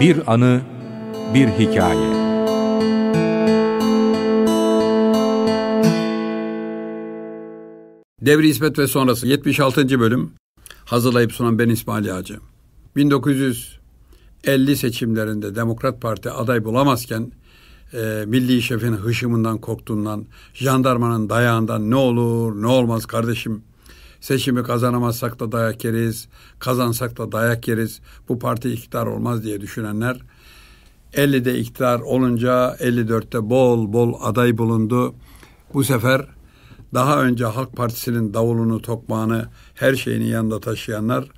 Bir anı, bir hikaye. Devri İsmet ve sonrası 76. bölüm. Hazırlayıp sunan ben İsmail Yağcı. 1950 seçimlerinde Demokrat Parti aday bulamazken e, milli şefin hışımından korktuğundan, jandarmanın dayağından ne olur ne olmaz kardeşim Seçimi kazanamazsak da dayak yeriz, kazansak da dayak yeriz. Bu parti iktidar olmaz diye düşünenler 50'de iktidar olunca 54'te bol bol aday bulundu. Bu sefer daha önce Halk Partisi'nin davulunu, tokmağını, her şeyini yanında taşıyanlar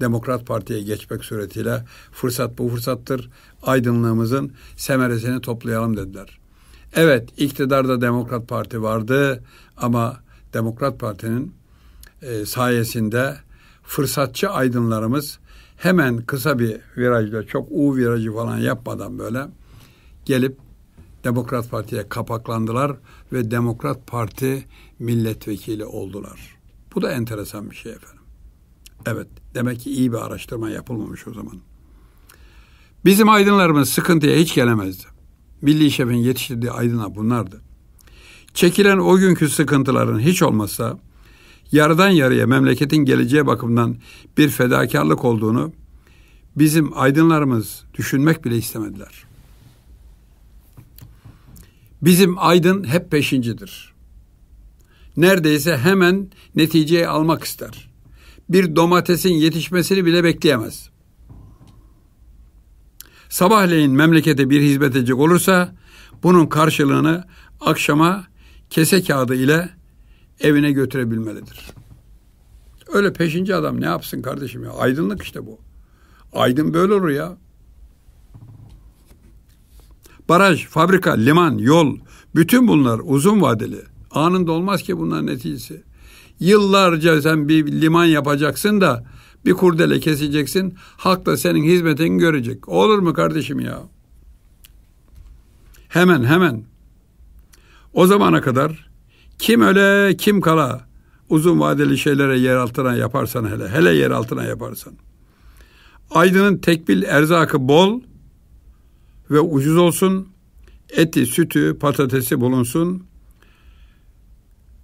Demokrat Parti'ye geçmek suretiyle fırsat bu fırsattır. Aydınlığımızın semeresini toplayalım dediler. Evet iktidarda Demokrat Parti vardı ama Demokrat Parti'nin e, sayesinde fırsatçı aydınlarımız hemen kısa bir virajda çok U virajı falan yapmadan böyle gelip Demokrat Parti'ye kapaklandılar ve Demokrat Parti milletvekili oldular. Bu da enteresan bir şey efendim. Evet, demek ki iyi bir araştırma yapılmamış o zaman. Bizim aydınlarımız sıkıntıya hiç gelemezdi. Milli Şef'in yetiştirdiği aydınlar bunlardı. Çekilen o günkü sıkıntıların hiç olmasa yarıdan yarıya memleketin geleceğe bakımından bir fedakarlık olduğunu bizim aydınlarımız düşünmek bile istemediler. Bizim aydın hep peşincidir. Neredeyse hemen neticeyi almak ister. Bir domatesin yetişmesini bile bekleyemez. Sabahleyin memlekete bir hizmet edecek olursa bunun karşılığını akşama kese kağıdı ile evine götürebilmelidir. Öyle peşinci adam ne yapsın kardeşim ya? Aydınlık işte bu. Aydın böyle olur ya. Baraj, fabrika, liman, yol bütün bunlar uzun vadeli. Anında olmaz ki bunların neticesi. Yıllarca sen bir liman yapacaksın da bir kurdele keseceksin. Halk da senin hizmetini görecek. Olur mu kardeşim ya? Hemen hemen. O zamana kadar kim öle kim kala uzun vadeli şeylere yer altına yaparsan hele, hele yer altına yaparsan. Aydın'ın tekbil erzakı bol ve ucuz olsun. Eti, sütü, patatesi bulunsun.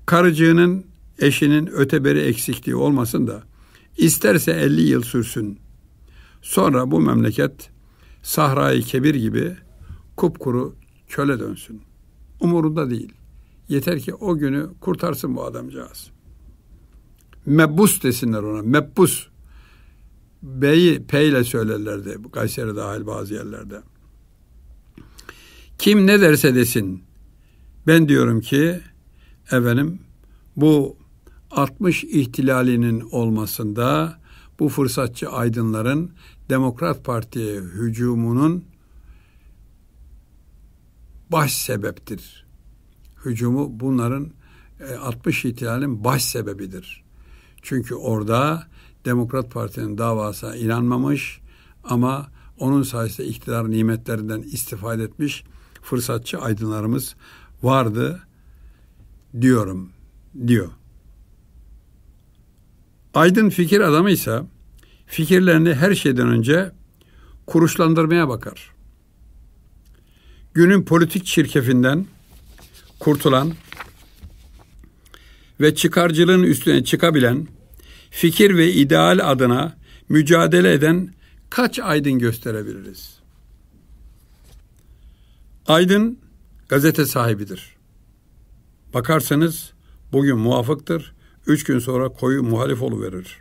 Karıcığının eşinin öteberi eksikliği olmasın da isterse 50 yıl sürsün. Sonra bu memleket sahra'yı Kebir gibi kupkuru çöle dönsün. Umurunda değil. Yeter ki o günü kurtarsın bu adamcağız. Mebbus desinler ona. Mebbus. B'yi P ile söylerlerdi. Kayseri dahil bazı yerlerde. Kim ne derse desin. Ben diyorum ki efendim bu 60 ihtilalinin olmasında bu fırsatçı aydınların Demokrat Parti'ye hücumunun baş sebeptir hücumu bunların 60 e, ihtilalin baş sebebidir. Çünkü orada Demokrat Parti'nin davasına inanmamış ama onun sayesinde iktidar nimetlerinden istifade etmiş fırsatçı aydınlarımız vardı diyorum diyor. Aydın fikir adamı ise fikirlerini her şeyden önce kuruşlandırmaya bakar. Günün politik çirkefinden kurtulan ve çıkarcılığın üstüne çıkabilen, fikir ve ideal adına mücadele eden kaç aydın gösterebiliriz? Aydın gazete sahibidir. Bakarsanız bugün muafıktır, üç gün sonra koyu muhalif verir.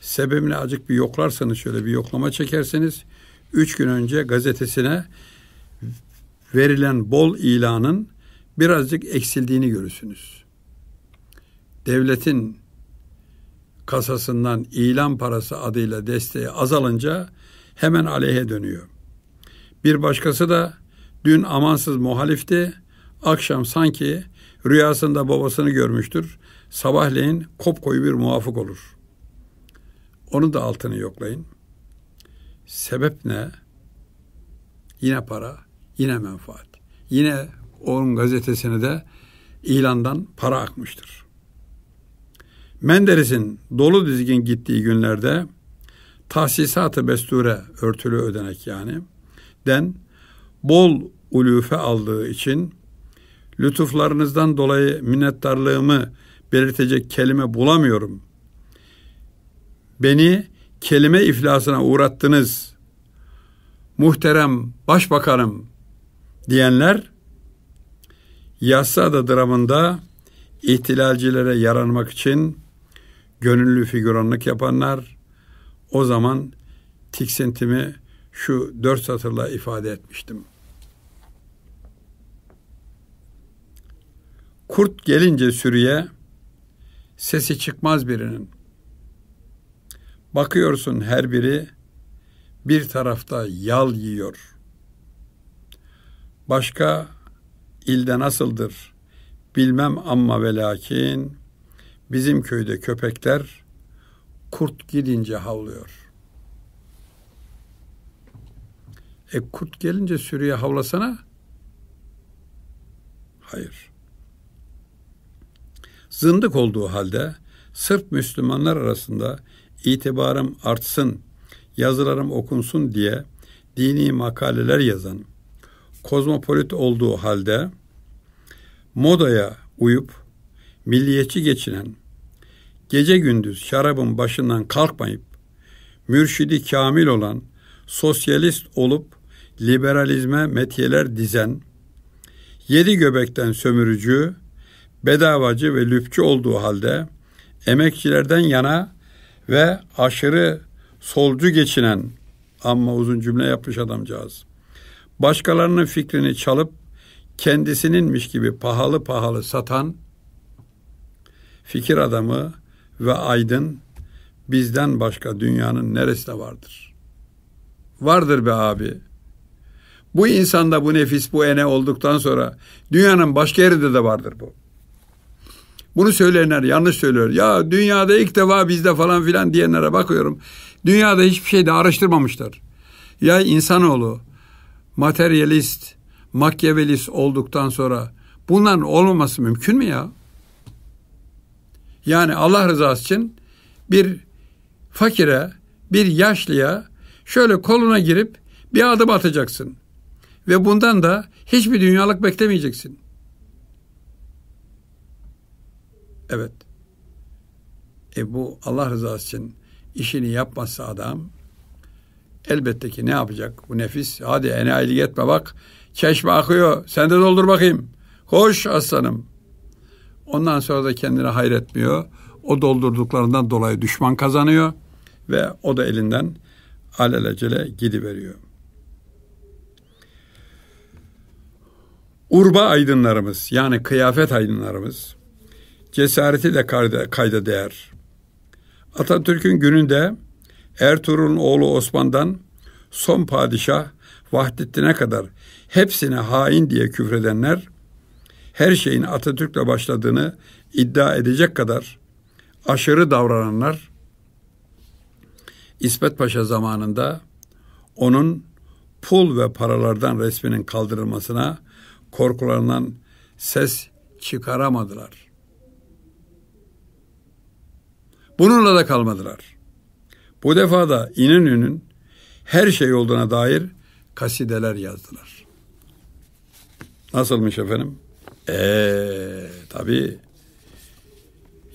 Sebebini acık bir yoklarsanız, şöyle bir yoklama çekerseniz, üç gün önce gazetesine verilen bol ilanın birazcık eksildiğini görürsünüz. Devletin kasasından ilan parası adıyla desteği azalınca hemen aleyhe dönüyor. Bir başkası da dün amansız muhalifti, akşam sanki rüyasında babasını görmüştür, sabahleyin kopkoyu bir muvafık olur. Onu da altını yoklayın. Sebep ne? Yine para, yine menfaat, yine onun gazetesine de ilandan para akmıştır. Menderes'in dolu dizgin gittiği günlerde tahsisat-ı besture örtülü ödenek yani den bol ulufe aldığı için lütuflarınızdan dolayı minnettarlığımı belirtecek kelime bulamıyorum. Beni kelime iflasına uğrattınız. Muhterem başbakanım diyenler Yassada dramında ihtilalcilere yaranmak için gönüllü figüranlık yapanlar o zaman tiksintimi şu dört satırla ifade etmiştim. Kurt gelince sürüye sesi çıkmaz birinin. Bakıyorsun her biri bir tarafta yal yiyor. Başka ilde nasıldır bilmem amma ve lakin bizim köyde köpekler kurt gidince havlıyor. E kurt gelince sürüye havlasana. Hayır. Zındık olduğu halde sırf Müslümanlar arasında itibarım artsın, yazılarım okunsun diye dini makaleler yazan kozmopolit olduğu halde modaya uyup milliyetçi geçinen, gece gündüz şarabın başından kalkmayıp mürşidi kamil olan sosyalist olup liberalizme metiyeler dizen, yedi göbekten sömürücü, bedavacı ve lüpçü olduğu halde emekçilerden yana ve aşırı solcu geçinen ama uzun cümle yapmış adamcağız başkalarının fikrini çalıp kendisininmiş gibi pahalı pahalı satan fikir adamı ve aydın bizden başka dünyanın neresinde vardır? Vardır be abi. Bu insanda bu nefis, bu ene olduktan sonra dünyanın başka yerinde de vardır bu. Bunu söyleyenler yanlış söylüyor. Ya dünyada ilk defa bizde falan filan diyenlere bakıyorum. Dünyada hiçbir şeyde araştırmamışlar. Ya insanoğlu materyalist, makyavelist olduktan sonra bunların olmaması mümkün mü ya? Yani Allah rızası için bir fakire, bir yaşlıya şöyle koluna girip bir adım atacaksın. Ve bundan da hiçbir dünyalık beklemeyeceksin. Evet. E bu Allah rızası için işini yapmazsa adam Elbette ki ne yapacak bu nefis? Hadi enayilik etme bak. Çeşme akıyor. Sen de doldur bakayım. Koş aslanım. Ondan sonra da kendine hayretmiyor. O doldurduklarından dolayı düşman kazanıyor. Ve o da elinden alelacele gidiveriyor. Urba aydınlarımız yani kıyafet aydınlarımız cesareti de kayda değer. Atatürk'ün gününde Ertuğrul'un oğlu Osman'dan son padişah Vahdettin'e kadar hepsine hain diye küfredenler her şeyin Atatürk'le başladığını iddia edecek kadar aşırı davrananlar İsmet Paşa zamanında onun pul ve paralardan resminin kaldırılmasına korkularından ses çıkaramadılar. Bununla da kalmadılar. Bu defa da İnönü'nün her şey olduğuna dair kasideler yazdılar. Nasılmış efendim? Eee tabii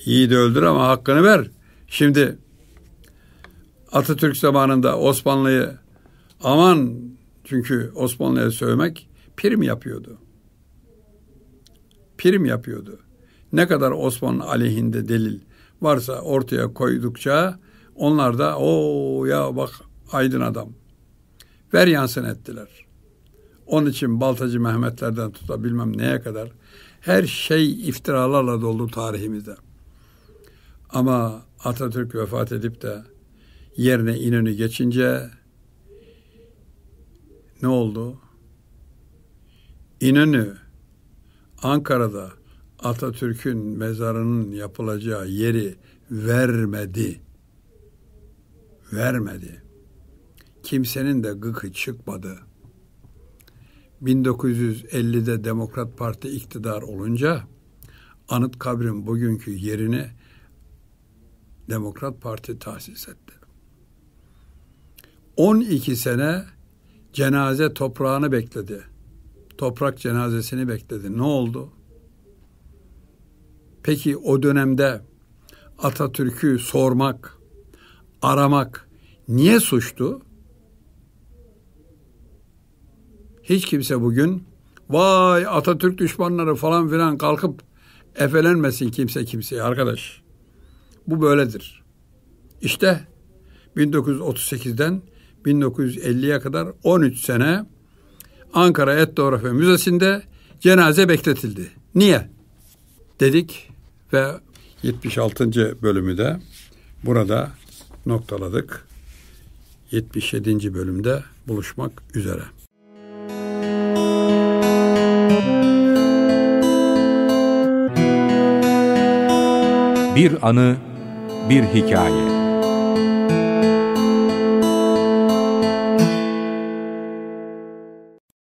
yiğidi öldür ama hakkını ver. Şimdi Atatürk zamanında Osmanlı'yı aman çünkü Osmanlı'ya sövmek prim yapıyordu. Prim yapıyordu. Ne kadar Osmanlı aleyhinde delil varsa ortaya koydukça onlar da o ya bak aydın adam. Ver yansın ettiler. Onun için Baltacı Mehmetlerden tutabilmem neye kadar her şey iftiralarla doldu tarihimizde. Ama Atatürk vefat edip de yerine İnönü geçince ne oldu? İnönü Ankara'da Atatürk'ün mezarının yapılacağı yeri vermedi vermedi. Kimsenin de gıkı çıkmadı. 1950'de Demokrat Parti iktidar olunca anıt kabrin bugünkü yerini Demokrat Parti tahsis etti. 12 sene cenaze toprağını bekledi. Toprak cenazesini bekledi. Ne oldu? Peki o dönemde Atatürk'ü sormak, aramak niye suçtu? Hiç kimse bugün vay Atatürk düşmanları falan filan kalkıp efelenmesin kimse kimseye arkadaş. Bu böyledir. İşte 1938'den 1950'ye kadar 13 sene Ankara Etnografya Müzesi'nde cenaze bekletildi. Niye? Dedik ve 76. bölümü de burada noktaladık. 77. bölümde buluşmak üzere. Bir anı, bir hikaye.